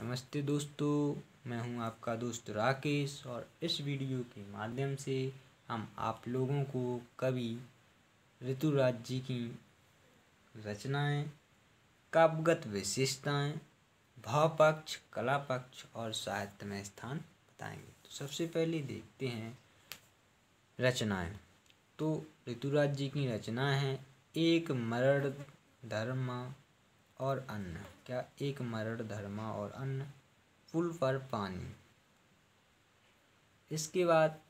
नमस्ते दोस्तों मैं हूं आपका दोस्त राकेश और इस वीडियो के माध्यम से हम आप लोगों को कवि ऋतुराज जी की रचनाएं काव्यगत विशेषताएं भाव पक्ष कला पक्ष और साहित्य में स्थान बताएंगे तो सबसे पहले देखते हैं रचनाएं तो ऋतुराज जी की रचना है एक मरण धर्म और अन्न क्या एक मरण धर्मा और अन्न पुल पर पानी इसके बाद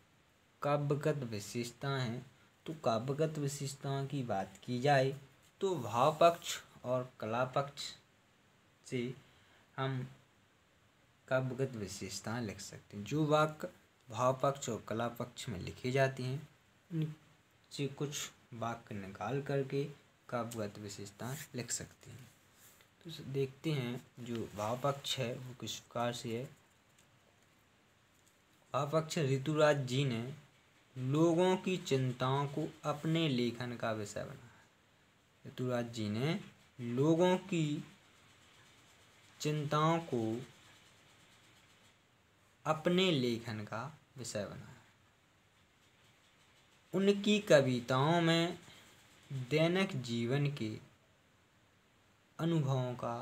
काव्यगत विशेषता हैं तो काव्यगत विशेषताओं की बात की जाए तो भाव पक्ष और कला पक्ष से हम काव्यगत विशेषता लिख सकते हैं जो वाक्य भाव पक्ष और कला पक्ष में लिखे जाते हैं उनसे कुछ वाक्य निकाल करके काव्यगत विशेषता लिख सकते हैं तो देखते हैं जो भाव पक्ष है वो किस प्रकार से है भाव पक्ष ऋतुराज जी ने लोगों की चिंताओं को अपने लेखन का विषय बनाया ऋतुराज जी ने लोगों की चिंताओं को अपने लेखन का विषय बनाया उनकी कविताओं में दैनिक जीवन के अनुभवों का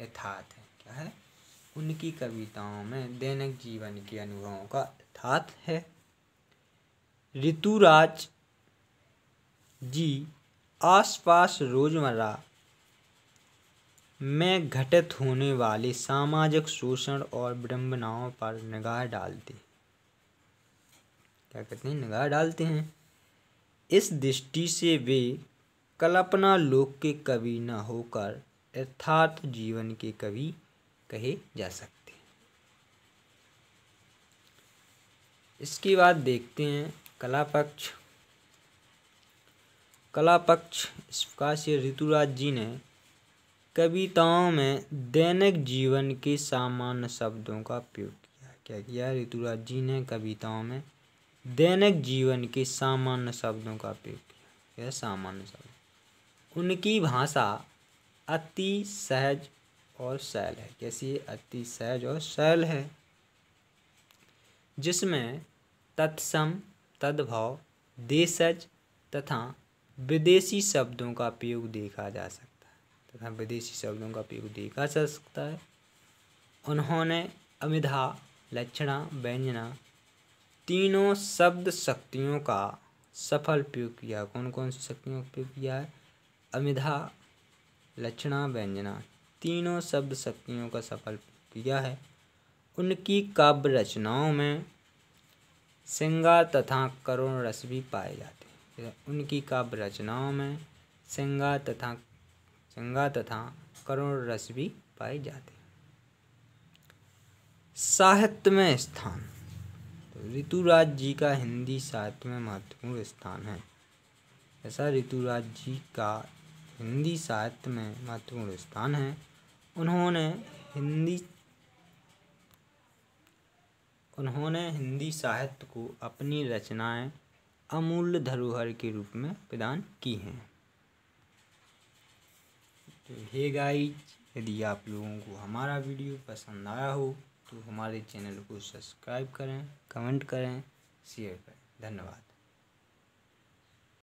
यथार्थ है क्या है उनकी कविताओं में दैनिक जीवन के अनुभवों का यथार्थ है ऋतुराज जी आसपास रोजमर्रा में घटित होने वाले सामाजिक शोषण और विडम्बनाओं पर निगाह डालते क्या कहते हैं निगाह डालते हैं इस दृष्टि से वे कल्पना लोक के कवि न होकर यथार्थ जीवन के कवि कहे जा सकते हैं इसके बाद देखते हैं कला पक्ष कला पक्ष इस प्रकार से ऋतुराज जी ने कविताओं में दैनिक जीवन के सामान्य शब्दों का प्रयोग किया क्या किया ऋतुराज जी ने कविताओं में दैनिक जीवन के सामान्य शब्दों का प्रयोग किया यह सामान्य शब्द उनकी भाषा अति सहज और सरल है कैसी है अति सहज और सरल है जिसमें तत्सम तद्भव देशज तथा विदेशी शब्दों का प्रयोग देखा जा सकता है तथा विदेशी शब्दों का प्रयोग देखा जा सकता है उन्होंने अमिधा लक्षणा व्यंजना तीनों शब्द शक्तियों का सफल प्रयोग किया कौन कौन सी शक्तियों का प्रयोग किया है अमिधा लक्षणा व्यंजना तीनों शब्द शक्तियों का सफल किया है उनकी काव्य रचनाओं में श्रृंगार तथा करुण रस भी पाए जाते हैं उनकी काव्य रचनाओं में श्रृंगार तथा श्रृंगार तथा करुण रस भी पाए जाते साहित्य में स्थान ऋतुराज जी का हिंदी साहित्य में महत्वपूर्ण स्थान है ऐसा ऋतुराज जी का हिंदी साहित्य में महत्वपूर्ण स्थान है उन्होंने हिंदी उन्होंने हिंदी साहित्य को अपनी रचनाएं अमूल्य धरोहर के रूप में प्रदान की हैं तो हे गाइज यदि आप लोगों को हमारा वीडियो पसंद आया हो तो हमारे चैनल को सब्सक्राइब करें कमेंट करें शेयर करें धन्यवाद